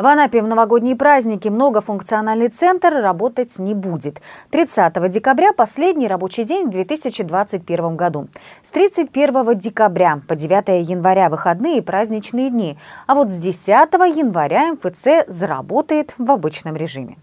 В Анапе в новогодние праздники многофункциональный центр работать не будет. 30 декабря – последний рабочий день в 2021 году. С 31 декабря по 9 января – выходные и праздничные дни. А вот с 10 января МФЦ заработает в обычном режиме.